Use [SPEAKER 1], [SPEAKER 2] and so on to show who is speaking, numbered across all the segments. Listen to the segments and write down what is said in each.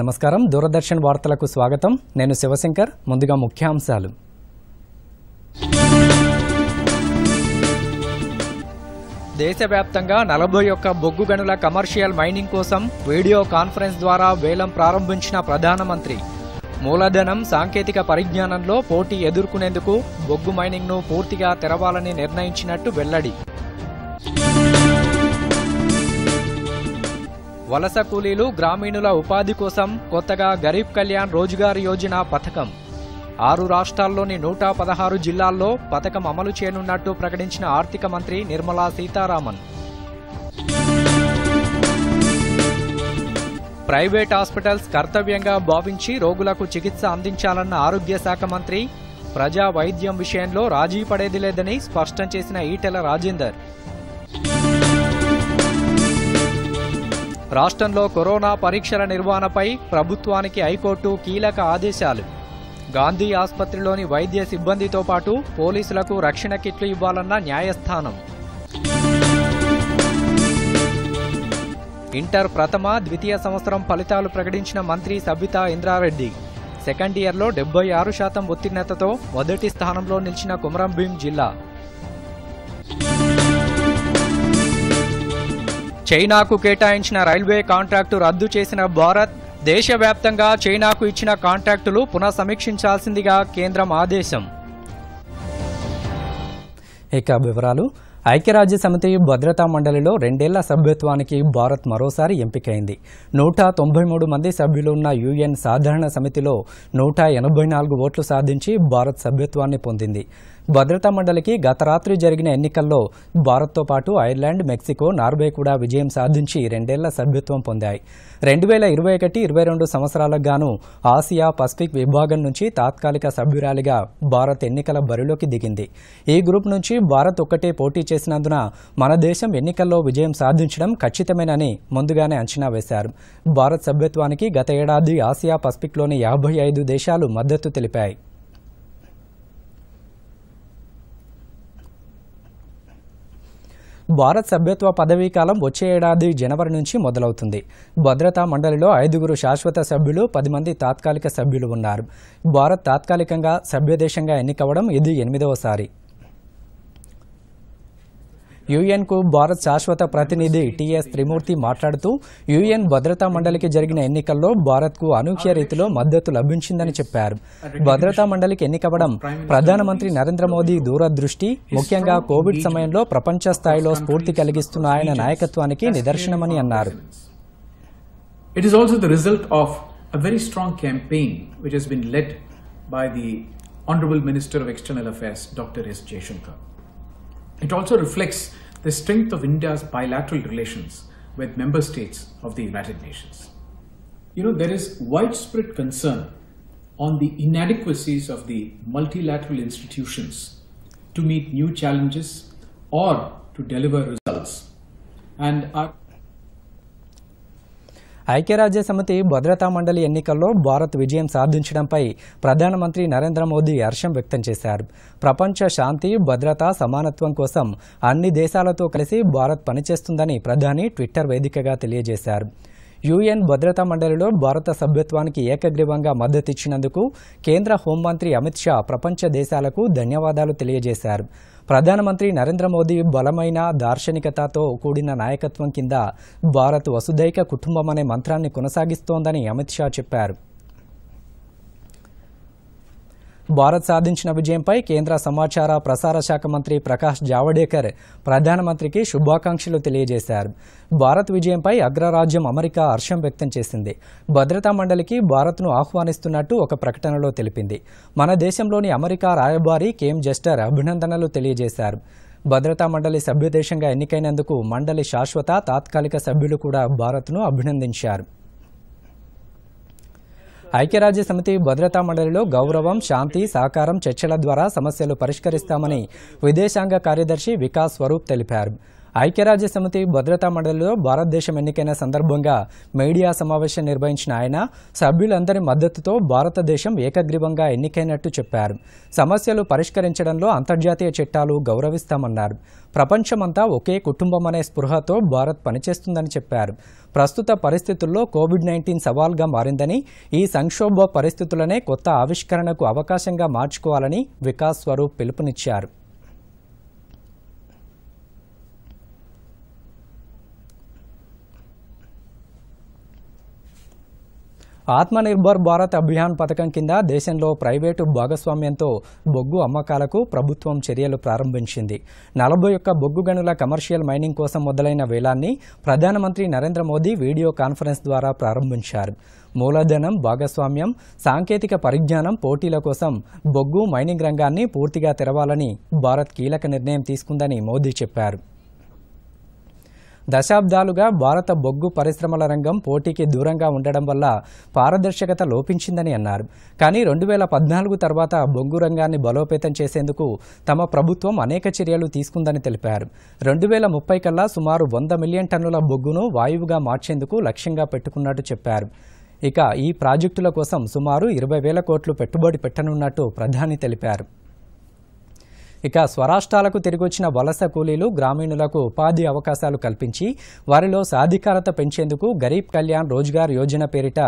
[SPEAKER 1] నమస్కారం దూరదర్శన్ వార్తలకు స్వాగతం నేను శివశంకర్ ముందుగా ముఖ్యాంశాలు దేశవ్యాప్తంగా నలభై ఒక్క బొగ్గు గనుల కమర్షియల్ మైనింగ్ కోసం వీడియో కాన్ఫరెన్స్ ద్వారా వేలం ప్రారంభించిన ప్రధానమంత్రి మూలధనం సాంకేతిక పరిజ్ఞానంలో పోటీ ఎదుర్కొనేందుకు బొగ్గు మైనింగ్ను పూర్తిగా తెరవాలని నిర్ణయించినట్టు వెల్లడి వలస కూలీలు గ్రామీణుల ఉపాధి కోసం కొత్తగా గరీబ్ కళ్యాణ్ రోజ్గార్ యోజన పథకం ఆరు రాష్ట్రాల్లోని నూట పదహారు జిల్లాల్లో పథకం అమలు చేయనున్నట్టు ప్రకటించిన ఆర్థిక మంత్రి నిర్మలా సీతారామన్ ప్రైవేట్ హాస్పిటల్స్ కర్తవ్యంగా భావించి రోగులకు చికిత్స అందించాలన్న ఆరోగ్య శాఖ మంత్రి ప్రజా వైద్యం విషయంలో రాజీ పడేది లేదని స్పష్టం చేసిన ఈటెల రాజేందర్ రాష్ట్రంలో కరోనా పరీక్షల నిర్వహణపై ప్రభుత్వానికి హైకోర్టు కీలక ఆదేశాలు గాంధీ ఆసుపత్రిలోని వైద్య సిబ్బందితో పాటు పోలీసులకు రక్షణ కిట్లు ఇవ్వాలన్న న్యాయస్థానం ఇంటర్ ప్రథమ ద్వితీయ సంవత్సరం ఫలితాలు ప్రకటించిన మంత్రి సబితా ఇంద్రారెడ్డి సెకండ్ ఇయర్లో డెబ్బై ఆరు శాతం ఉత్తీర్ణతతో మొదటి స్థానంలో నిలిచిన కుమరంభీం జిల్లా చైనాకు కేటాయించిన రైల్వే కాంట్రాక్టు రద్దు చేసిన భారత్ దేశవ్యాప్తంగా చైనాకు ఇచ్చిన కాంట్రాక్టులు పునఃసమీక్షించాల్సిందిగా కేంద్రం ఆదేశం ఇక వివరాలు ఐక్యరాజ్య సమితి భద్రతా మండలిలో రెండేళ్ల సభ్యత్వానికి భారత్ మరోసారి ఎంపికైంది నూట తొంభై మూడు మంది సభ్యులున్న యుఎన్ సాధారణ సమితిలో నూట ఎనభై నాలుగు ఓట్లు సాధించి భారత్ సభ్యత్వాన్ని పొందింది భద్రతా మండలికి గత రాత్రి జరిగిన ఎన్నికల్లో భారత్తో పాటు ఐర్లాండ్ మెక్సికో నార్వే కూడా విజయం సాధించి రెండేళ్ల సభ్యత్వం పొందాయి రెండు వేల ఇరవై ఒకటి ఇరవై రెండు సంవత్సరాలకు గాను ఆసియా పసిఫిక్ విభాగం నుంచి తాత్కాలిక సభ్యురాలిగా భారత్ ఎన్నికల బరిలోకి దిగింది ఈ గ్రూప్ నుంచి భారత్ ఒక్కటే పోటీ చేసినందున మన దేశం ఎన్నికల్లో విజయం సాధించడం ఖచ్చితమేనని ముందుగానే అంచనా వేశారు భారత్ సభ్యత్వానికి గత ఏడాది ఆసియా పసిఫిక్లోని యాభై ఐదు దేశాలు మద్దతు తెలిపాయి భారత్ సభ్యత్వ పదవీ కాలం వచ్చే ఏడాది జనవరి నుంచి మొదలవుతుంది భద్రతా మండలిలో ఐదుగురు శాశ్వత సభ్యులు పది మంది తాత్కాలిక సభ్యులు ఉన్నారు భారత్ తాత్కాలికంగా సభ్యదేశంగా ఎన్నికవడం ఇది ఎనిమిదవసారి కు భారత్ శాశ్వత ప్రతినిధి టిఎస్ త్రిమూర్తి మాట్లాడుతూ యుఎన్ భద్రతా మండలికి జరిగిన ఎన్నికల్లో భారత్ కు అనూహ్య రీతిలో మద్దతు లభించిందని చెప్పారు భద్రతా మండలికి ఎన్నికవడం ప్రధానమంత్రి నరేంద్ర మోదీ దూరదృష్టి ముఖ్యంగా కోవిడ్ సమయంలో ప్రపంచ స్థాయిలో స్ఫూర్తి కలిగిస్తున్న ఆయన నాయకత్వానికి నిదర్శనమని అన్నారు
[SPEAKER 2] by the Honorable Minister of External Affairs, Dr. S. It also reflects the strength of India's bilateral relations with member states of the United Nations. You know, there is widespread concern on the inadequacies of the multilateral institutions to meet new challenges or to deliver results. And our
[SPEAKER 1] ఐక్యరాజ్యసమితి భద్రతా మండలి ఎన్నికల్లో భారత్ విజయం సాధించడంపై ప్రధానమంత్రి నరేంద్ర మోదీ హర్షం వ్యక్తం చేశారు ప్రపంచ శాంతి భద్రత సమానత్వం కోసం అన్ని దేశాలతో కలిసి భారత్ పనిచేస్తుందని ప్రధాని ట్విట్టర్ వేదికగా తెలియజేశారు యుఎన్ భద్రతా మండలిలో భారత సభ్యత్వానికి ఏకగ్రీవంగా మద్దతిచ్చినందుకు కేంద్ర హోంమంత్రి అమిత్ షా ప్రపంచ దేశాలకు ధన్యవాదాలు తెలియజేశారు ప్రధానమంత్రి నరేంద్ర మోదీ బలమైన దార్శనికతతో కూడిన నాయకత్వం కింద భారత్ వసుధైక కుటుంబం అనే మంత్రాన్ని కొనసాగిస్తోందని అమిత్ షా చెప్పారు భారత్ సాధించిన విజయంపై కేంద్ర సమాచార ప్రసార శాఖ మంత్రి ప్రకాష్ జావడేకర్ ప్రధానమంత్రికి శుభాకాంక్షలు తెలియజేశారు భారత్ విజయంపై అగ్రరాజ్యం అమెరికా హర్షం వ్యక్తం చేసింది భద్రతా మండలికి భారత్ను ఆహ్వానిస్తున్నట్టు ఒక ప్రకటనలో తెలిపింది మన దేశంలోని అమెరికా రాయబారి కేమ్ జస్టర్ అభినందనలు తెలియజేశారు భద్రతా మండలి సభ్యదేశంగా ఎన్నికైనందుకు మండలి శాశ్వత తాత్కాలిక సభ్యులు కూడా భారత్ను అభినందించారు ఐక్యరాజ్య సమితి భద్రతా మండలిలో గౌరవం శాంతి సహకారం చర్చల ద్వారా సమస్యలు పరిష్కరిస్తామని విదేశాంగ కార్యదర్శి వికాస్ స్వరూప్ తెలిపారు ఐక్యరాజ్య సమితి భద్రతా మండలిలో భారతదేశం ఎన్నికైన సందర్భంగా మీడియా సమావేశం నిర్వహించిన ఆయన సభ్యులందరి మద్దతుతో భారతదేశం ఏకగ్రీవంగా ఎన్నికైనట్టు చెప్పారు సమస్యలు పరిష్కరించడంలో అంతర్జాతీయ చట్టాలు గౌరవిస్తామన్నారు ప్రపంచమంతా ఒకే కుటుంబం అనే స్పృహతో భారత్ పనిచేస్తుందని చెప్పారు ప్రస్తుత పరిస్థితుల్లో కోవిడ్ నైన్టీన్ సవాల్గా మారిందని ఈ సంక్షోభ పరిస్థితులనే కొత్త ఆవిష్కరణకు అవకాశంగా మార్చుకోవాలని వికాస్ స్వరూప్ పిలుపునిచ్చారు ఆత్మనిర్భర్ భారత్ అభియాన్ పథకం కింద దేశంలో ప్రైవేటు భాగస్వామ్యంతో బొగ్గు అమ్మకాలకు ప్రభుత్వం చర్యలు ప్రారంభించింది నలభై ఒక్క బొగ్గు గనుల కమర్షియల్ మైనింగ్ కోసం మొదలైన వేలాన్ని ప్రధానమంత్రి నరేంద్ర మోదీ వీడియో కాన్ఫరెన్స్ ద్వారా ప్రారంభించారు మూలధనం భాగస్వామ్యం సాంకేతిక పరిజ్ఞానం పోటీల కోసం బొగ్గు మైనింగ్ రంగాన్ని పూర్తిగా తెరవాలని భారత్ కీలక నిర్ణయం తీసుకుందని మోదీ చెప్పారు దశాబ్దాలుగా భారత బొగ్గు పరిశ్రమల రంగం పోటీకి దూరంగా ఉండడం వల్ల పారదర్శకత లోపించిందని అన్నారు కానీ రెండు వేల పద్నాలుగు తర్వాత బొగ్గు రంగాన్ని బలోపేతం చేసేందుకు తమ ప్రభుత్వం అనేక చర్యలు తీసుకుందని తెలిపారు రెండు వేల ముప్పై కల్లా సుమారు వంద మిలియన్ టన్నుల బొగ్గును వాయువుగా మార్చేందుకు లక్ష్యంగా పెట్టుకున్నట్టు చెప్పారు ఇక ఈ ప్రాజెక్టుల కోసం సుమారు ఇరవై వేల కోట్లు పెట్టుబడి పెట్టనున్నట్టు ప్రధాని తెలిపారు ఇక స్వరాష్ట్రాలకు తిరిగొచ్చిన వలస కూలీలు గ్రామీణులకు ఉపాధి అవకాశాలు కల్పించి వారిలో సాధికారత పెంచేందుకు గరీబ్ కళ్యాణ్ రోజ్గార్ యోజన పేరిట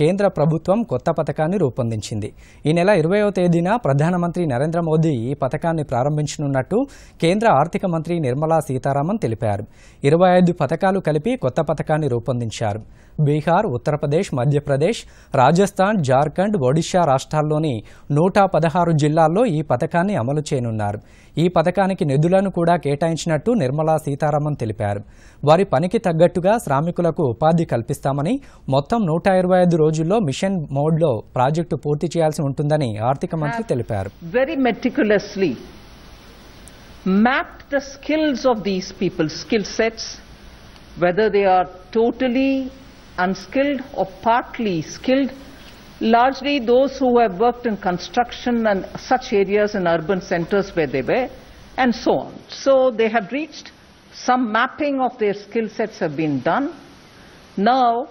[SPEAKER 1] కేంద్ర ప్రభుత్వం కొత్త పథకాన్ని రూపొందించింది ఈ నెల ఇరవయో తేదీన ప్రధానమంత్రి నరేంద్ర మోదీ ఈ పథకాన్ని ప్రారంభించనున్నట్టు కేంద్ర ఆర్థిక మంత్రి నిర్మలా సీతారామన్ తెలిపారు ఇరవై ఐదు పథకాలు కలిపి కొత్త పథకాన్ని రూపొందించారు బీహార్ ఉత్తరప్రదేశ్ మధ్యప్రదేశ్ రాజస్థాన్ జార్ఖండ్ ఒడిశా రాష్ట్రాల్లోని నూట పదహారు జిల్లాల్లో ఈ పథకాన్ని అమలు చేయనున్నారు చేశారు ఈ పథకానికి నిధులను కూడా కేటాయించినట్టు నిర్మలా సీతారామన్ తెలిపారు వారి పనికి తగ్గట్టుగా శ్రామికులకు ఉపాధి కల్పిస్తామని మొత్తం నూట ఇరవై ఐదు రోజుల్లో మిషన్ మోడ్లో ప్రాజెక్టు పూర్తి చేయాల్సి ఉంటుందని ఆర్థిక మంత్రి
[SPEAKER 3] తెలిపారు whether they are totally unskilled or partly skilled skilled largely those who have worked in construction and such areas in urban centers where they were, and so on. So they have reached, some mapping of their skill sets have been done. Now,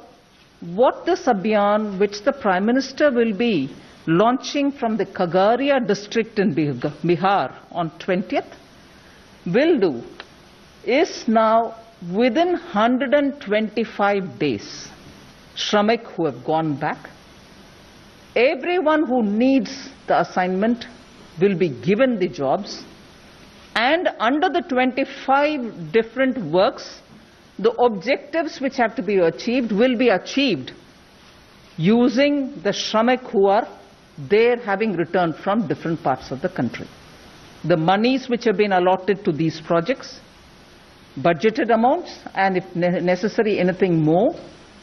[SPEAKER 3] what this Abhiyan, which the Prime Minister will be launching from the Kagaria district in Bihar on 20th, will do is now within 125 days, Shramik who have gone back, everyone who needs the assignment will be given the jobs and under the 25 different works, the objectives which have to be achieved will be achieved using the shramik who are there having returned from different parts of the country. The monies which have been allotted to these projects, budgeted amounts, and if necessary anything more,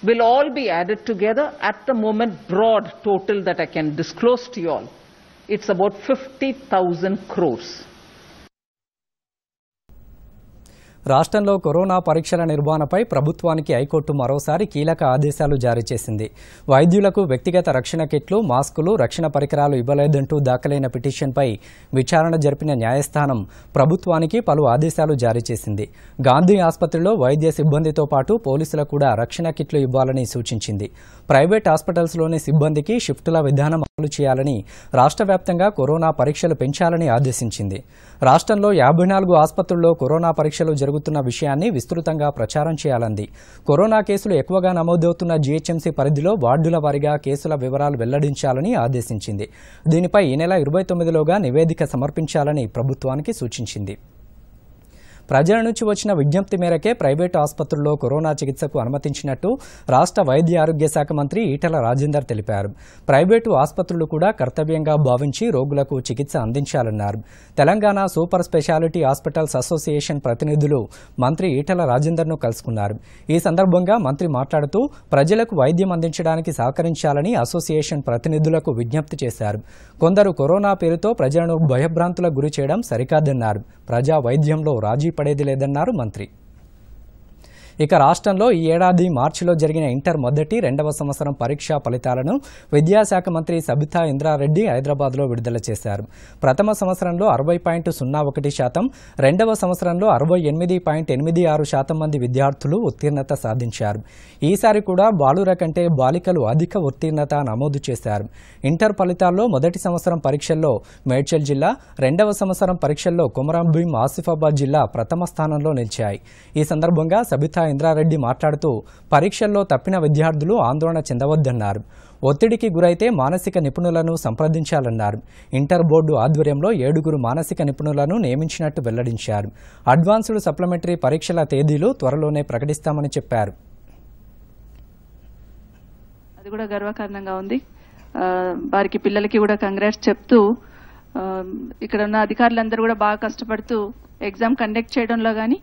[SPEAKER 3] will all be added together at the moment broad total that I can disclose to you all. It's about 50,000 crores.
[SPEAKER 1] రాష్ట్రంలో corona పరీక్షల నిర్వహణపై ప్రభుత్వానికి high court మరోసారి కీలక ఆదేశాలు జారీ చేసింది వైద్యులకు వ్యక్తిగత రక్షణ కిట్లు మాస్కులు రక్షణ పరికరాలు ఇవ్వలేదంటూ దాఖలైన పిటిషన్పై విచారణ జరిపిన న్యాయస్థానం ప్రభుత్వానికి పలు ఆదేశాలు జారీ చేసింది గాంధీ ఆసుపత్రిలో వైద్య సిబ్బందితో పాటు పోలీసులకు కూడా రక్షణ కిట్లు ఇవ్వాలని సూచించింది ప్రైవేట్ హాస్పిటల్స్లోని సిబ్బందికి షిఫ్టుల విధానం అమలు చేయాలని రాష్ట్ర వ్యాప్తంగా కరోనా పరీక్షలు పెంచాలని ఆదేశించింది రాష్ట్రంలో యాభై నాలుగు ఆసుపత్రుల్లో కరోనా పరీక్షలు జరుగుతున్న విషయాన్ని విస్తృతంగా ప్రచారం చేయాలంది కరోనా కేసులు ఎక్కువగా నమోదవుతున్న జీహెచ్ఎంసీ పరిధిలో వార్డుల వారీగా కేసుల వివరాలు వెల్లడించాలని ఆదేశించింది దీనిపై ఈ నెల ఇరవై తొమ్మిదిలోగా నివేదిక సమర్పించాలని ప్రభుత్వానికి సూచించింది ప్రజల నుంచి వచ్చిన విజ్ఞప్తి మేరకే ప్రైవేటు ఆసుపత్రుల్లో కరోనా చికిత్సకు అనుమతించినట్టు రాష్ట్ర వైద్య ఆరోగ్య శాఖ మంత్రి ఈటల రాజేందర్ తెలిపారు ప్రైవేటు ఆసుపత్రులు కూడా కర్తవ్యంగా భావించి రోగులకు చికిత్స అందించాలన్నారు Telangana super speciality hospitals association ప్రతినిధులు మంత్రి ఈటల రాజేందర్ను కలుసుకున్నారు ఈ సందర్భంగా మంత్రి మాట్లాడుతూ ప్రజలకు వైద్యం అందించడానికి సహకరించాలని అసోసియేషన్ ప్రతినిధులకు విజ్ఞప్తి చేశారు కొందరు కరోనా పేరుతో ప్రజలను భయభ్రాంతులకు గురి చేయడం సరికాదన్నారు ప్రజా వైద్యంలో రాజీ పడేది లేదన్నారు మంత్రి ఇక రాష్ట్రంలో ఈ ఏడాది మార్చిలో జరిగిన ఇంటర్ మొదటి రెండవ సంవత్సరం పరీక్షా ఫలితాలను విద్యాశాఖ మంత్రి సబితా ఇంద్రారెడ్డి హైదరాబాద్లో విడుదల చేశారు ప్రథమ సంవత్సరంలో అరవై పాయింట్ సున్నా ఒకటి శాతం రెండవ సంవత్సరంలో అరవై ఎనిమిది పాయింట్ ఎనిమిది ఆరు శాతం మంది విద్యార్థులు ఉత్తీర్ణత సాధించారు ఈసారి కూడా బాలుర కంటే బాలికలు అధిక ఉత్తీర్ణత నమోదు చేశారు ఇంటర్ ఫలితాల్లో మొదటి సంవత్సరం పరీక్షల్లో మేడ్చల్ జిల్లా రెండవ సంవత్సరం పరీక్షల్లో కుమరాంభీం భీం ఆసిఫాబాద్ జిల్లా ప్రథమ స్థానంలో నిలిచాయి ఈ సందర్భంగా సబితా ఇంద్రారెడ్డి మాట్లాడుతూ పరీక్షల్లో తప్పిన విద్యార్థులు ఆందోళన చెందవద్దన్నారు ఒత్తిడికి గురైతే మానసిక నిపుణులను సంప్రదించాలన్నారు ఇంటర్ బోర్డు ఆధ్వర్యంలో ఏడుగురు మానసిక నిపుణులను నియమించినట్టు వెల్లడించారు అడ్వాన్స్డ్ సప్లిమెంటరీ పరీక్షల తేదీలు త్వరలోనే ప్రకటిస్తామని చెప్పారు
[SPEAKER 3] అది కూడా గర్వకారణంగా ఉంది వారికి పిల్లలకి కూడా కంగ్రాట్స్ చెప్తూ ఇక్కడ ఉన్న అధికారులందరూ కూడా బాగా కష్టపడుతూ ఎగ్జామ్ కండక్ట్ చేయడంలో కానీ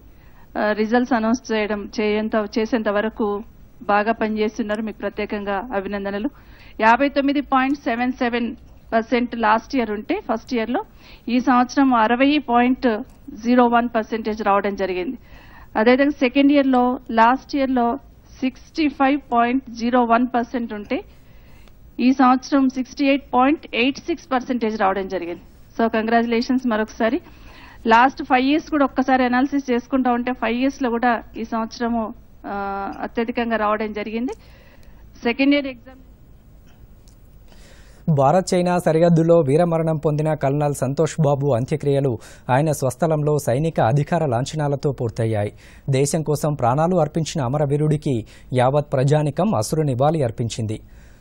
[SPEAKER 3] రిజల్ట్స్ అనౌన్స్ చేయడం చేయంత చేసేంత వరకు బాగా పనిచేస్తున్నారు మీకు ప్రత్యేకంగా అభినందనలు యాభై తొమ్మిది point seven seven percent last year ఉంటే ఫస్ట్ ఇయర్లో ఈ సంవత్సరం అరవై పాయింట్ జీరో వన్ పర్సెంటేజ్ రావడం జరిగింది అదేవిధంగా సెకండ్ ఇయర్లో లాస్ట్ ఇయర్లో sixty five point zero one percent ఉంటే ఈ సంవత్సరం sixty eight point eight six percentage రావడం జరిగింది సో కంగ్రాచులేషన్స్ మరొకసారి లాస్ట్ ఫైవ్ ఇయర్స్ కూడా ఒక్కసారి అనాలిసిస్ చేసుకుంటా ఉంటే ఫైవ్ ఇయర్స్లో కూడా ఈ సంవత్సరము అత్యధికంగా రావడం జరిగింది second year exam
[SPEAKER 1] Bharat China సరిహద్దులో వీరమరణం పొందిన కల్నల్ సంతోష్ బాబు అంత్యక్రియలు ఆయన స్వస్థలంలో సైనిక అధికార లాంఛనాలతో పూర్తయ్యాయి దేశం కోసం ప్రాణాలు అర్పించిన అమరవీరుడికి యావత్ ప్రజానికం అసురు నివాళి అర్పించింది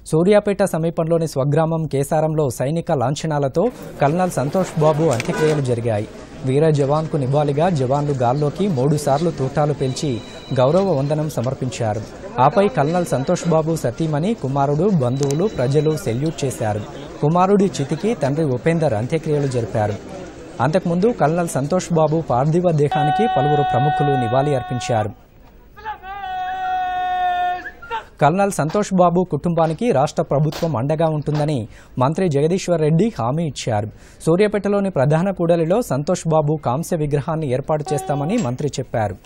[SPEAKER 1] సూర్యాపేట సమీపంలోని స్వగ్రామం కేసారంలో సైనిక లాంఛనాలతో కల్నల్ సంతోష్ బాబు అంత్యక్రియలు జరిగాయి వీర జవాన్కు నివాళిగా జవాన్లు గాల్లోకి మూడుసార్లు తూటాలు పేల్చి గౌరవ వందనం సమర్పించారు ఆపై కల్నల్ సంతోష్ బాబు సతీమణి కుమారుడు బంధువులు ప్రజలు సెల్యూట్ చేశారు కుమారుడి చితికి తండ్రి ఉపేందర్ అంత్యక్రియలు జరిపారు అంతకుముందు కల్నల్ సంతోష్ బాబు పార్థివ దేహానికి పలువురు ప్రముఖులు నివాళి అర్పించారు కల్నల్ సంతోష్ బాబు కుటుంబానికి రాష్ట్ర ప్రభుత్వం అండగా ఉంటుందని మంత్రి జగదీశ్వర్ రెడ్డి హామీ ఇచ్చారు సూర్యాపేటలోని ప్రధాన కూడలిలో సంతోష్ బాబు కాంస్య విగ్రహాన్ని ఏర్పాటు చేస్తామని మంత్రి చెప్పారు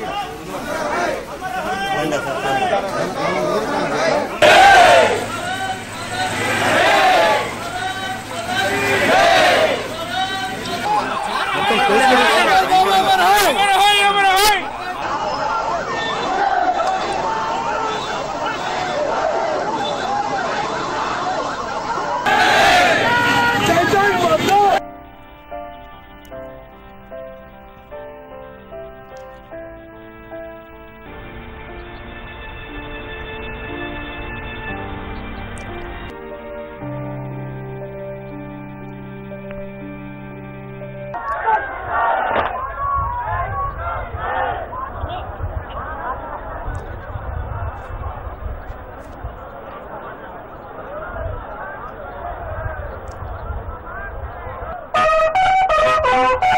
[SPEAKER 3] Dragon.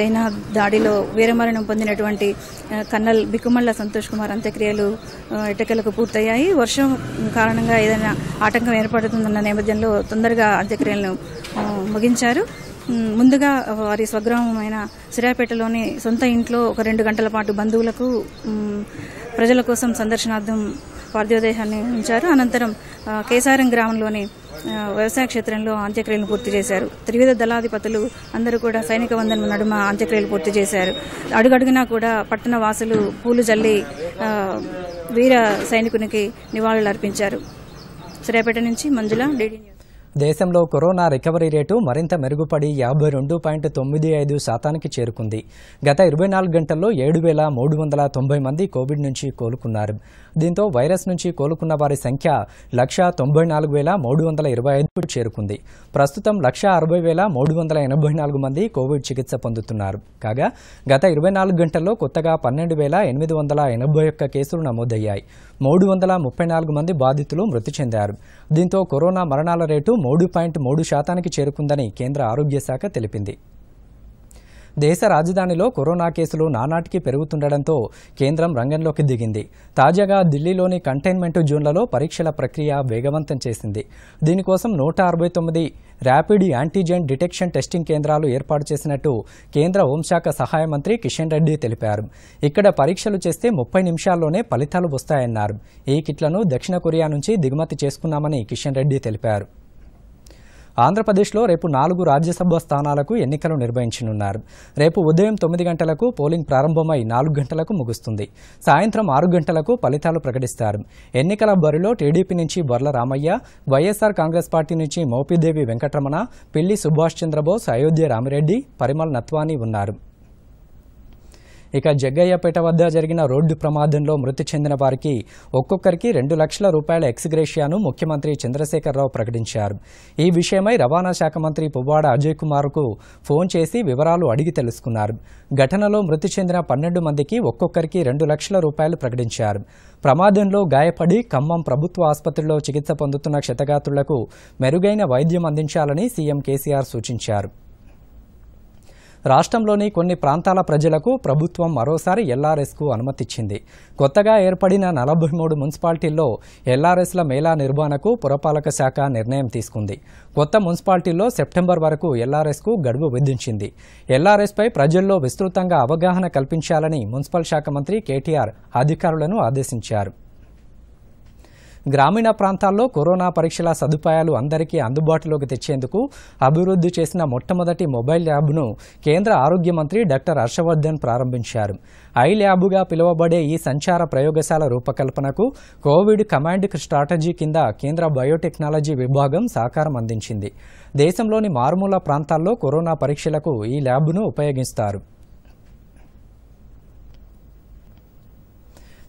[SPEAKER 3] చైనా దాడిలో వీరమరణం పొందినటువంటి కన్నల్ బిక్కుమల్ల సంతోష్ కుమార్ అంత్యక్రియలు ఇటకలకు పూర్తయ్యాయి వర్షం కారణంగా ఏదైనా ఆటంకం ఏర్పడుతుందన్న నేపథ్యంలో తొందరగా అంత్యక్రియలను ముగించారు ముందుగా వారి స్వగ్రామమైన సిరాపేటలోని సొంత ఇంట్లో ఒక రెండు గంటల పాటు బంధువులకు ప్రజల కోసం సందర్శనార్థం పార్థివదేహాన్ని ఉంచారు అనంతరం కేసారం గ్రామంలోని వ్యవసాయ క్షేత్రంలో అంత్యక్రియలు పూర్తి చేశారు త్రివిధ దళాధిపతులు అందరూ కూడా సైనిక వందన నడుమ అంత్యక్రియలు పూర్తి చేశారు అడుగడుగునా కూడా పట్టణ వాసులు పూలు జల్లి వీర సైనికునికి నివాళులు అర్పించారు శ్రీపేట నుంచి మంజుల డీడీ
[SPEAKER 1] దేశంలో కరోనా రికవరీ రేటు మరింత మెరుగుపడి యాభై రెండు పాయింట్ తొమ్మిది ఐదు శాతానికి చేరుకుంది గత ఇరవై నాలుగు గంటల్లో ఏడు వేల మూడు వందల తొంభై మంది కోవిడ్ నుంచి కోలుకున్నారు దీంతో వైరస్ నుంచి కోలుకున్న వారి సంఖ్య లక్ష తొంభై నాలుగు వేల మూడు వందల ఇరవై ఐదు చేరుకుంది ప్రస్తుతం లక్ష అరవై వేల మూడు వందల ఎనభై నాలుగు మంది కోవిడ్ చికిత్స పొందుతున్నారు కాగా గత ఇరవై నాలుగు గంటల్లో కొత్తగా పన్నెండు వేల ఎనిమిది వందల ఎనభై ఒక్క కేసులు నమోదయ్యాయి మూడు వందల ముప్పై నాలుగు మంది బాధితులు మృతి చెందారు దీంతో కరోనా మరణాల రేటు మూడు పాయింట్ మూడు శాతానికి చేరుకుందని కేంద్ర ఆరోగ్య శాఖ తెలిపింది దేశ రాజధానిలో కరోనా కేసులు నానాటికి పెరుగుతుండటంతో కేంద్రం రంగంలోకి దిగింది తాజాగా ఢిల్లీలోని కంటైన్మెంట్ జోన్లలో పరీక్షల ప్రక్రియ వేగవంతం చేసింది దీనికోసం నూట అరవై తొమ్మిది ర్యాపిడ్ యాంటీజెన్ డిటెక్షన్ టెస్టింగ్ కేంద్రాలు ఏర్పాటు చేసినట్టు కేంద్ర హోంశాఖ సహాయ మంత్రి కిషన్ రెడ్డి తెలిపారు ఇక్కడ పరీక్షలు చేస్తే ముప్పై నిమిషాల్లోనే ఫలితాలు వస్తాయన్నారు ఈ కిట్లను దక్షిణ కొరియా నుంచి దిగుమతి చేసుకున్నామని కిషన్ రెడ్డి తెలిపారు ఆంధ్రప్రదేశ్లో రేపు నాలుగు రాజ్యసభ స్థానాలకు ఎన్నికలు నిర్వహించనున్నారు రేపు ఉదయం తొమ్మిది గంటలకు పోలింగ్ ప్రారంభమై నాలుగు గంటలకు ముగుస్తుంది సాయంత్రం ఆరు గంటలకు ఫలితాలు ప్రకటిస్తారు ఎన్నికల బరిలో టీడీపీ నుంచి Borla Ramaiah YSR Congress party నుంచి మోపిదేవి వెంకటరమణ పిల్లి సుభాష్ చంద్రబోస్ అయోధ్య రామిరెడ్డి పరిమల్ నత్వాని ఉన్నారు ఇక జగ్గయ్యపేట వద్ద జరిగిన రోడ్డు ప్రమాదంలో మృతి చెందిన వారికి ఒక్కొక్కరికి రెండు లక్షల రూపాయల ఎక్స్గ్రేషియాను ముఖ్యమంత్రి చంద్రశేఖరరావు ప్రకటించారు ఈ విషయమై రవాణా శాఖ మంత్రి పువ్వాడ అజయ్ కుమార్కు ఫోన్ చేసి వివరాలు అడిగి తెలుసుకున్నారు ఘటనలో మృతి చెందిన పన్నెండు మందికి ఒక్కొక్కరికి రెండు లక్షల రూపాయలు ప్రకటించారు ప్రమాదంలో గాయపడి ఖమ్మం ప్రభుత్వ ఆసుపత్రిలో చికిత్స పొందుతున్న క్షతగాత్రులకు మెరుగైన వైద్యం అందించాలని సీఎం కేసీఆర్ సూచించారు రాష్ట్రంలోని కొన్ని ప్రాంతాల ప్రజలకు ప్రభుత్వం మరోసారి ఎల్ఆర్ఎస్కు అనుమతిచ్చింది కొత్తగా ఏర్పడిన నలభై మూడు మున్సిపాలిటీల్లో ఎల్ఆర్ఎస్ల మేళా నిర్వహణకు పురపాలక శాఖ నిర్ణయం తీసుకుంది కొత్త మున్సిపాలిటీల్లో సెప్టెంబర్ వరకు ఎల్ఆర్ఎస్కు గడువు విధించింది ఎల్ఆర్ఎస్పై ప్రజల్లో విస్తృతంగా అవగాహన కల్పించాలని మున్సిపల్ శాఖ మంత్రి కేటీఆర్ అధికారులను ఆదేశించారు గ్రామీణ ప్రాంతాల్లో కరోనా పరీక్షల సదుపాయాలు అందరికీ అందుబాటులోకి తెచ్చేందుకు అభివృద్ధి చేసిన మొట్టమొదటి మొబైల్ ల్యాబ్ను కేంద్ర ఆరోగ్య మంత్రి డాక్టర్ హర్షవర్ధన్ ప్రారంభించారు ఐ ల్యాబ్గా పిలువబడే ఈ సంచార ప్రయోగశాల రూపకల్పనకు కోవిడ్ కమాండ్ స్ట్రాటజీ కింద కేంద్ర బయోటెక్నాలజీ విభాగం సహకారం అందించింది దేశంలోని మారుమూల ప్రాంతాల్లో కరోనా పరీక్షలకు ఈ ల్యాబ్ను ఉపయోగిస్తారు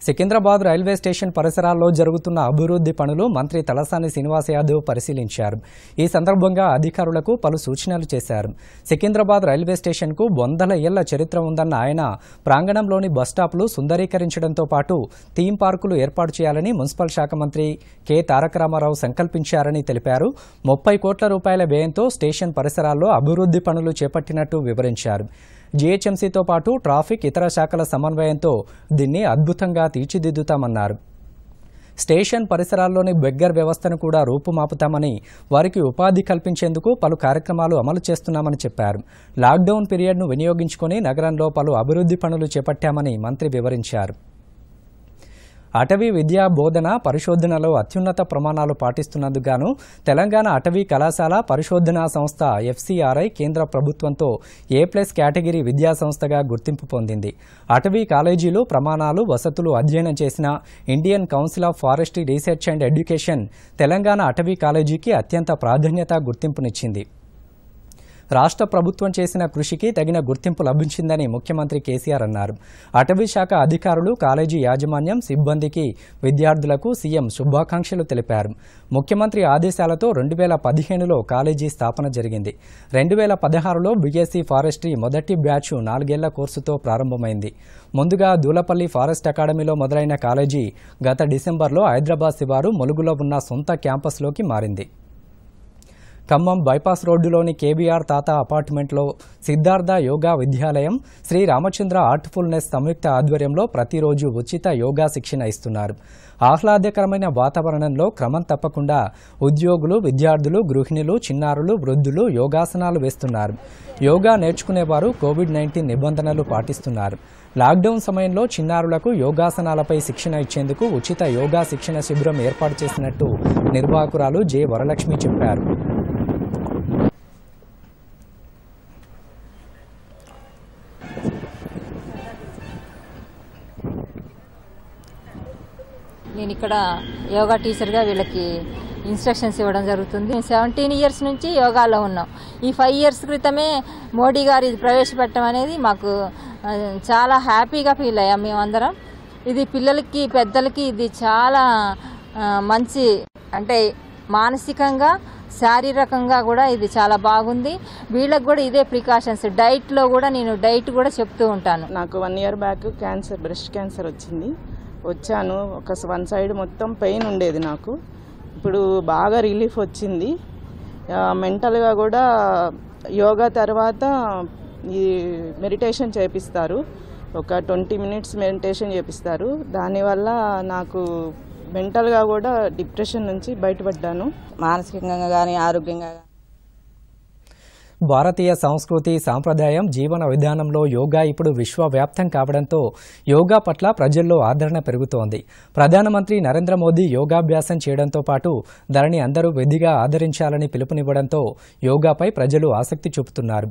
[SPEAKER 1] సికింద్రాబాద్ రైల్వే స్టేషన్ పరిసరాల్లో జరుగుతున్న అభివృద్ధి పనులు మంత్రి తలసాని శ్రీనివాస్ యాదవ్ పరిశీలించారు ఈ సందర్భంగా అధికారులకు పలు సూచనలు చేశారు సికింద్రాబాద్ రైల్వే స్టేషన్కు వందల ఏళ్ల చరిత్ర ఉందన్న ఆయన ప్రాంగణంలోని బస్టాప్లు సుందరీకరించడంతో పాటు థీమ్ పార్కులు ఏర్పాటు చేయాలని మున్సిపల్ శాఖ మంత్రి కె తారక రామారావు సంకల్పించారని తెలిపారు ముప్పై కోట్ల రూపాయల వ్యయంతో స్టేషన్ పరిసరాల్లో అభివృద్ధి పనులు చేపట్టినట్టు వివరించారు జీహెచ్ఎంసీతో పాటు ట్రాఫిక్ ఇతర శాఖల సమన్వయంతో దీన్ని అద్భుతంగా తీర్చిదిద్దుతామన్నారు స్టేషన్ పరిసరాల్లోని బెగ్గర్ వ్యవస్థను కూడా రూపుమాపుతామని వారికి ఉపాధి కల్పించేందుకు పలు కార్యక్రమాలు అమలు చేస్తున్నామని చెప్పారు లాక్డౌన్ పీరియడ్ను వినియోగించుకుని నగరంలో పలు అభివృద్ధి పనులు చేపట్టామని మంత్రి వివరించారు అటవీ విద్యా బోధన పరిశోధనలో అత్యున్నత ప్రమాణాలు పాటిస్తున్నందుకు తెలంగాణ అటవీ కళాశాల పరిశోధనా సంస్థ ఎఫ్సీఆర్ఐ కేంద్ర ప్రభుత్వంతో ఏ ప్లస్ కేటగిరీ విద్యా సంస్థగా గుర్తింపు పొందింది అటవీ కాలేజీలు ప్రమాణాలు వసతులు అధ్యయనం చేసిన Indian council of forestry research and education Telangana అటవీ కాలేజీకి అత్యంత ప్రాధాన్యత గుర్తింపునిచ్చింది రాష్ట్ర ప్రభుత్వం చేసిన కృషికి తగిన గుర్తింపు లభించిందని ముఖ్యమంత్రి కేసీఆర్ అన్నారు అటవీ శాఖ అధికారులు కాలేజీ యాజమాన్యం సిబ్బందికి విద్యార్థులకు సీఎం శుభాకాంక్షలు తెలిపారు ముఖ్యమంత్రి ఆదేశాలతో రెండు వేల పదిహేనులో కాలేజీ స్థాపన జరిగింది రెండు వేల పదహారులో బీఎస్సీ ఫారెస్ట్రీ మొదటి బ్యాచ్ నాలుగేళ్ల కోర్సుతో ప్రారంభమైంది ముందుగా దూలపల్లి ఫారెస్ట్ అకాడమీలో మొదలైన కాలేజీ గత డిసెంబర్లో హైదరాబాద్ శివారు మొలుగులో ఉన్న సొంత క్యాంపస్లోకి మారింది ఖమ్మం బైపాస్ రోడ్డులోని కేబీఆర్ తాత అపార్ట్మెంట్లో సిద్ధార్థ యోగా విద్యాలయం శ్రీ రామచంద్ర ఆర్ట్ఫుల్నెస్ సంయుక్త ఆధ్వర్యంలో ప్రతిరోజు ఉచిత యోగా శిక్షణ ఇస్తున్నారు ఆహ్లాదకరమైన వాతావరణంలో క్రమం తప్పకుండా ఉద్యోగులు విద్యార్థులు గృహిణులు చిన్నారులు వృద్ధులు యోగాసనాలు వేస్తున్నారు యోగా నేర్చుకునేవారు కోవిడ్ నైన్టీన్ నిబంధనలు పాటిస్తున్నారు లాక్డౌన్ సమయంలో చిన్నారులకు యోగాసనాలపై శిక్షణ ఇచ్చేందుకు ఉచిత యోగా శిక్షణ శిబిరం ఏర్పాటు చేసినట్టు నిర్వాహకురాలు జె వరలక్ష్మి చెప్పారు
[SPEAKER 3] నేను ఇక్కడ యోగా టీచర్గా వీళ్ళకి ఇన్స్ట్రక్షన్స్ ఇవ్వడం జరుగుతుంది సెవెంటీన్ ఇయర్స్ నుంచి యోగాలో ఉన్నాం ఈ ఫైవ్ ఇయర్స్ క్రితమే మోడీ గారు ఇది ప్రవేశపెట్టడం అనేది మాకు చాలా హ్యాపీగా ఫీల్ అయ్యాం మేమందరం ఇది పిల్లలకి పెద్దలకి ఇది చాలా మంచి అంటే మానసికంగా శారీరకంగా కూడా ఇది చాలా బాగుంది వీళ్ళకి కూడా ఇదే ప్రికాషన్స్ డైట్లో కూడా నేను డైట్ కూడా చెప్తూ ఉంటాను నాకు one year back cancer breast cancer వచ్చింది వచ్చాను ఒక వన్ సైడ్ మొత్తం పెయిన్ ఉండేది నాకు ఇప్పుడు బాగా రిలీఫ్ వచ్చింది మెంటల్గా కూడా యోగా తర్వాత ఈ మెడిటేషన్ చేపిస్తారు ఒక ట్వంటీ మినిట్స్ మెడిటేషన్ చేపిస్తారు దానివల్ల నాకు మెంటల్గా కూడా డిప్రెషన్ నుంచి బయటపడ్డాను మానసికంగా కానీ ఆరోగ్యంగా
[SPEAKER 1] భారతీయ సంస్కృతి సాంప్రదాయం జీవన విధానంలో యోగా ఇప్పుడు విశ్వవ్యాప్తం కావడంతో యోగా పట్ల ప్రజల్లో ఆదరణ పెరుగుతోంది ప్రధానమంత్రి నరేంద్ర మోదీ యోగాభ్యాసం చేయడంతో పాటు దానిని అందరూ విధిగా ఆదరించాలని పిలుపునివ్వడంతో యోగాపై ప్రజలు ఆసక్తి చూపుతున్నారు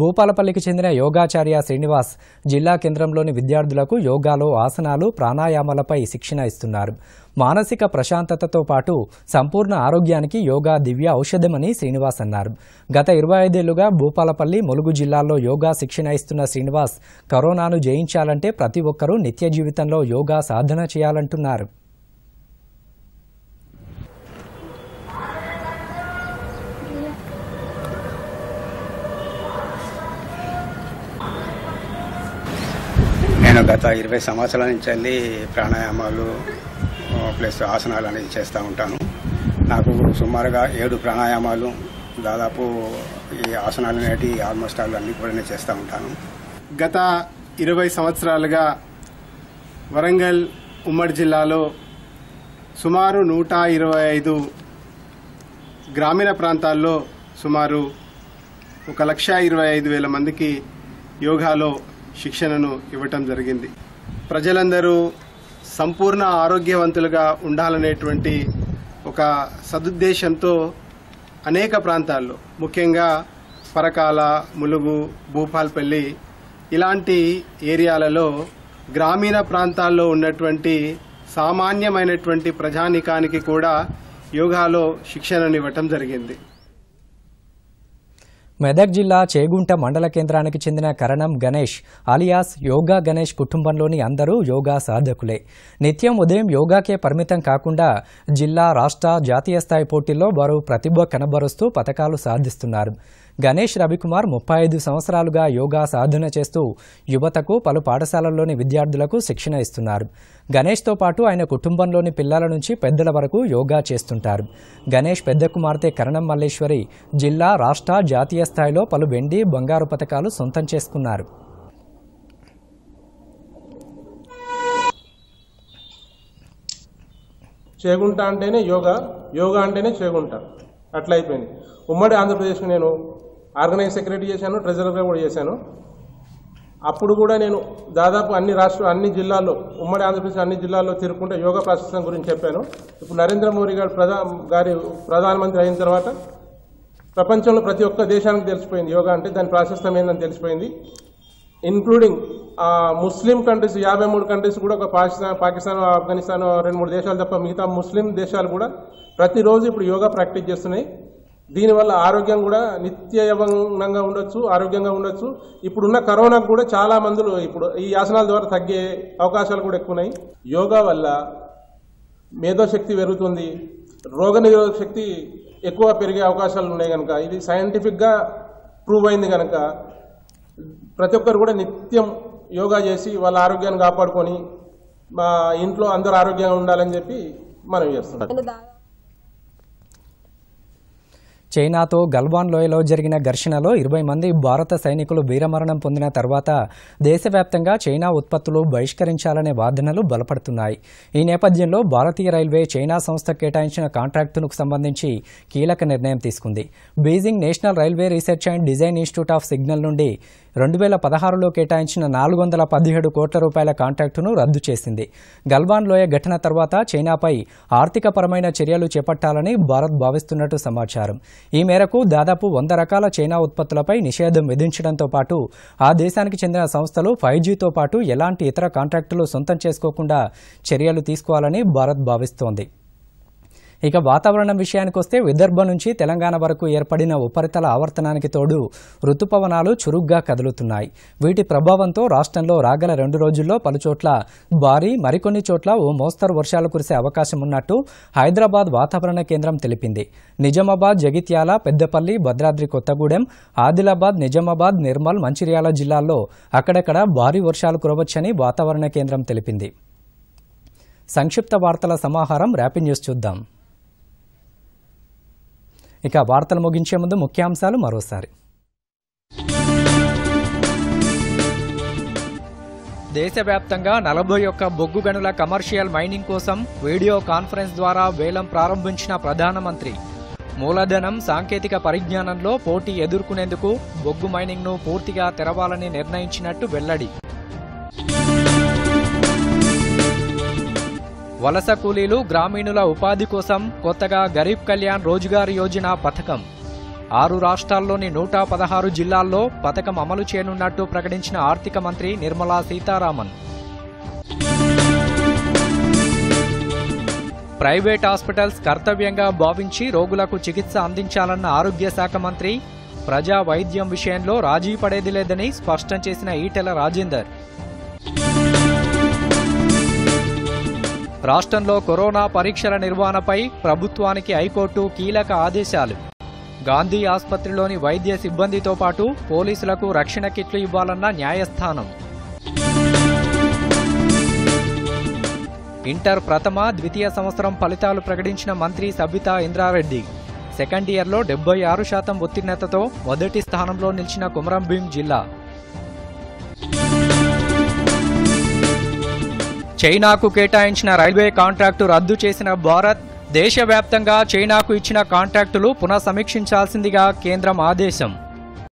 [SPEAKER 1] భూపాలపల్లికి చెందిన యోగాచార్య శ్రీనివాస్ జిల్లా కేంద్రంలోని విద్యార్థులకు యోగాలో ఆసనాలు ప్రాణాయామాలపై శిక్షణ ఇస్తున్నారు మానసిక ప్రశాంతతతో పాటు సంపూర్ణ ఆరోగ్యానికి యోగా దివ్య ఔషధమని శ్రీనివాస్ అన్నారు గత ఇరవై ఐదేళ్లుగా భూపాలపల్లి ములుగు జిల్లాల్లో యోగా శిక్షణ ఇస్తున్న శ్రీనివాస్ కరోనాను జయించాలంటే ప్రతి ఒక్కరూ నిత్య జీవితంలో యోగా సాధన చేయాలంటున్నారు నేను గత ఇరవై సంవత్సరాల నుంచి వెళ్ళి ప్రాణాయామాలు
[SPEAKER 2] ప్లస్ ఆసనాలు అనేది చేస్తూ ఉంటాను నాకు సుమారుగా ఏడు ప్రాణాయామాలు దాదాపు ఈ ఆసనాలు అనేటి ఆల్మోస్ట్ ఆల్ అన్ని కూడా నేను చేస్తూ ఉంటాను గత ఇరవై సంవత్సరాలుగా వరంగల్ ఉమ్మడి జిల్లాలో సుమారు నూట ఇరవై ఐదు గ్రామీణ ప్రాంతాల్లో సుమారు ఒక లక్ష ఇరవై ఐదు వేల మందికి యోగాలో శిక్షణను ఇవ్వటం జరిగింది ప్రజలందరూ సంపూర్ణ ఆరోగ్యవంతులుగా ఉండాలనేటువంటి ఒక సదుద్దేశంతో అనేక ప్రాంతాల్లో ముఖ్యంగా పరకాల ములుగు భూపాల్పల్లి ఇలాంటి ఏరియాలలో గ్రామీణ ప్రాంతాల్లో ఉన్నటువంటి సామాన్యమైనటువంటి ప్రజానికానికి కూడా యోగాలో శిక్షణనివ్వటం జరిగింది
[SPEAKER 1] మెదక్ జిల్లా చేగుంట మండల కేంద్రానికి చెందిన కరణం గణేష్ అలియాస్ యోగా గణేష్ కుటుంబంలోని అందరూ యోగా సాధకులే నిత్యం ఉదయం యోగాకే పరిమితం కాకుండా జిల్లా రాష్ట్ర జాతీయ స్థాయి పోటీల్లో వారు ప్రతిభ కనబరుస్తూ పథకాలు సాధిస్తున్నారు గణేష్ రవికుమార్ ముప్పై ఐదు సంవత్సరాలుగా యోగా సాధన చేస్తూ యువతకు పలు పాఠశాలల్లోని విద్యార్థులకు శిక్షణ ఇస్తున్నారు గణేష్తో పాటు ఆయన కుటుంబంలోని పిల్లల నుంచి పెద్దల వరకు యోగా చేస్తుంటారు గణేష్ పెద్ద కుమార్తె కరణం మల్లేశ్వరి జిల్లా రాష్ట్ర జాతీయ స్థాయిలో పలు వెండి బంగారు పథకాలు సొంతం చేసుకున్నారు
[SPEAKER 2] చేగుంట అంటేనే యోగా యోగా అంటేనే చేగుంట అట్లయిపోయింది ఉమ్మడి ఆంధ్రప్రదేశ్ నేను ఆర్గనైజ్ సెక్రటరీ చేశాను ట్రెజరర్గా కూడా చేశాను అప్పుడు కూడా నేను దాదాపు అన్ని రాష్ట్ర అన్ని జిల్లాల్లో ఉమ్మడి ఆంధ్రప్రదేశ్ అన్ని జిల్లాల్లో తిరుగుకుంటే యోగా ప్రాశస్తం గురించి చెప్పాను ఇప్పుడు నరేంద్ర మోడీ గారు ప్రధా గారి ప్రధానమంత్రి అయిన తర్వాత ప్రపంచంలో ప్రతి ఒక్క దేశానికి తెలిసిపోయింది యోగా అంటే దాని ప్రాశస్తం ఏందని తెలిసిపోయింది ఇన్క్లూడింగ్ ముస్లిం కంట్రీస్ యాభై మూడు కంట్రీస్ కూడా ఒక పాకిస్తాన్ పాకిస్తాన్ ఆఫ్ఘనిస్తాన్ రెండు మూడు దేశాలు తప్ప మిగతా ముస్లిం దేశాలు కూడా ప్రతిరోజు ఇప్పుడు యోగా ప్రాక్టీస్ చేస్తున్నాయి దీనివల్ల ఆరోగ్యం కూడా నిత్యయవంగా ఉండొచ్చు ఆరోగ్యంగా ఉండొచ్చు ఇప్పుడున్న కరోనాకు కూడా చాలా మందులు ఇప్పుడు ఈ ఆసనాల ద్వారా తగ్గే అవకాశాలు కూడా ఎక్కువ ఉన్నాయి యోగా వల్ల మేధోశక్తి పెరుగుతుంది రోగ నిరోధక శక్తి ఎక్కువ పెరిగే అవకాశాలు ఉన్నాయి కనుక ఇది సైంటిఫిక్గా ప్రూవ్ అయింది కనుక ప్రతి ఒక్కరు కూడా నిత్యం యోగా చేసి వాళ్ళ ఆరోగ్యాన్ని కాపాడుకొని మా ఇంట్లో అందరూ ఆరోగ్యంగా ఉండాలని చెప్పి మనం చేస్తున్నాం
[SPEAKER 1] చైనాతో గల్వాన్ లోయలో జరిగిన ఘర్షణలో ఇరవై మంది భారత సైనికులు వీరమరణం పొందిన తర్వాత దేశవ్యాప్తంగా చైనా ఉత్పత్తులు బహిష్కరించాలనే వాదనలు బలపడుతున్నాయి ఈ నేపథ్యంలో భారతీయ రైల్వే చైనా సంస్థ కేటాయించిన కాంట్రాక్టులకు సంబంధించి కీలక నిర్ణయం తీసుకుంది Beijing national railway research and design institute of signal నుండి రెండు వేల పదహారులో కేటాయించిన నాలుగు వందల పదిహేడు కోట్ల రూపాయల కాంట్రాక్టును రద్దు చేసింది గల్వాన్ లోయ ఘటన తర్వాత చైనాపై ఆర్థికపరమైన చర్యలు చేపట్టాలని భారత్ భావిస్తున్నట్టు సమాచారం ఈ మేరకు దాదాపు వంద రకాల చైనా ఉత్పత్తులపై నిషేధం విధించడంతో పాటు ఆ దేశానికి చెందిన సంస్థలు ఫైవ్ జీతో పాటు ఎలాంటి ఇతర కాంట్రాక్టులు సొంతం చేసుకోకుండా చర్యలు తీసుకోవాలని భారత్ భావిస్తోంది ఇక వాతావరణం విషయానికి వస్తే విదర్భ నుంచి తెలంగాణ వరకు ఏర్పడిన ఉపరితల ఆవర్తనానికి తోడు ఋతుపవనాలు చురుగ్గా కదులుతున్నాయి వీటి ప్రభావంతో రాష్ట్రంలో రాగల రెండు రోజుల్లో పలుచోట్ల భారీ మరికొన్ని చోట్ల ఓ మోస్తరు వర్షాలు కురిసే అవకాశం ఉన్నట్టు హైదరాబాద్ వాతావరణ కేంద్రం తెలిపింది నిజామాబాద్ జగిత్యాల పెద్దపల్లి భద్రాద్రి కొత్తగూడెం ఆదిలాబాద్ నిజామాబాద్ నిర్మల్ మంచిర్యాల జిల్లాల్లో అక్కడక్కడ భారీ వర్షాలు కురవచ్చని వాతావరణ కేంద్రం తెలిపింది సంక్షిప్త వార్తల సమాహారం ర్యాపింగ్ న్యూస్ చూద్దాం ఇక వార్తలు ముగించే ముందు ముఖ్యాంశాలు మరోసారి దేశవ్యాప్తంగా నలభై ఒక్క బొగ్గు గనుల కమర్షియల్ మైనింగ్ కోసం వీడియో కాన్ఫరెన్స్ ద్వారా వేలం ప్రారంభించిన ప్రధానమంత్రి మూలధనం సాంకేతిక పరిజ్ఞానంలో పోటీ ఎదుర్కొనేందుకు బొగ్గు మైనింగ్ను పూర్తిగా తెరవాలని నిర్ణయించినట్టు వెల్లడి వలస కూలీలు గ్రామీణుల ఉపాధి కోసం కొత్తగా గరీబ్ కళ్యాణ్ రోజ్గార్ యోజన పథకం ఆరు రాష్ట్రాల్లోని నూట పదహారు జిల్లాల్లో పథకం అమలు చేయనున్నట్టు ప్రకటించిన ఆర్థిక మంత్రి నిర్మలా సీతారామన్ ప్రైవేట్ హాస్పిటల్స్ కర్తవ్యంగా భావించి రోగులకు చికిత్స అందించాలన్న ఆరోగ్య శాఖ మంత్రి ప్రజా వైద్యం విషయంలో రాజీ పడేది లేదని స్పష్టం చేసిన ఈటెల రాజేందర్ రాష్ట్రంలో కరోనా పరీక్షల నిర్వహణపై ప్రభుత్వానికి హైకోర్టు కీలక ఆదేశాలు గాంధీ ఆసుపత్రిలోని వైద్య సిబ్బందితో పాటు పోలీసులకు రక్షణ కిట్లు ఇవ్వాలన్న న్యాయస్థానం ఇంటర్ ప్రథమ ద్వితీయ సంవత్సరం ఫలితాలు ప్రకటించిన మంత్రి సబితా ఇంద్రారెడ్డి సెకండ్ ఇయర్లో డెబ్బై ఆరు శాతం ఉత్తీర్ణతతో మొదటి స్థానంలో నిలిచిన కుమరంభీం జిల్లా చైనాకు కేటాయించిన రైల్వే కాంట్రాక్టు రద్దు చేసిన భారత్ దేశవ్యాప్తంగా చైనాకు ఇచ్చిన కాంట్రాక్టులు పునఃసమీక్షించాల్సిందిగా కేంద్రం ఆదేశం